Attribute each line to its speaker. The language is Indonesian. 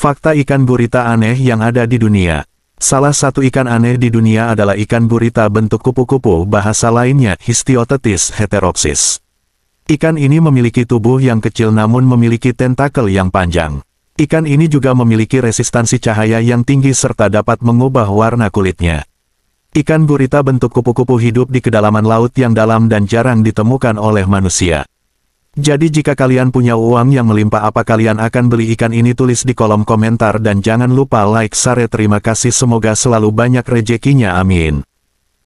Speaker 1: Fakta ikan gurita aneh yang ada di dunia. Salah satu ikan aneh di dunia adalah ikan gurita bentuk kupu-kupu bahasa lainnya Histiotetis heteropsis. Ikan ini memiliki tubuh yang kecil namun memiliki tentakel yang panjang. Ikan ini juga memiliki resistansi cahaya yang tinggi serta dapat mengubah warna kulitnya. Ikan gurita bentuk kupu-kupu hidup di kedalaman laut yang dalam dan jarang ditemukan oleh manusia. Jadi jika kalian punya uang yang melimpah apa kalian akan beli ikan ini tulis di kolom komentar dan jangan lupa like share. terima kasih semoga selalu banyak rejekinya amin.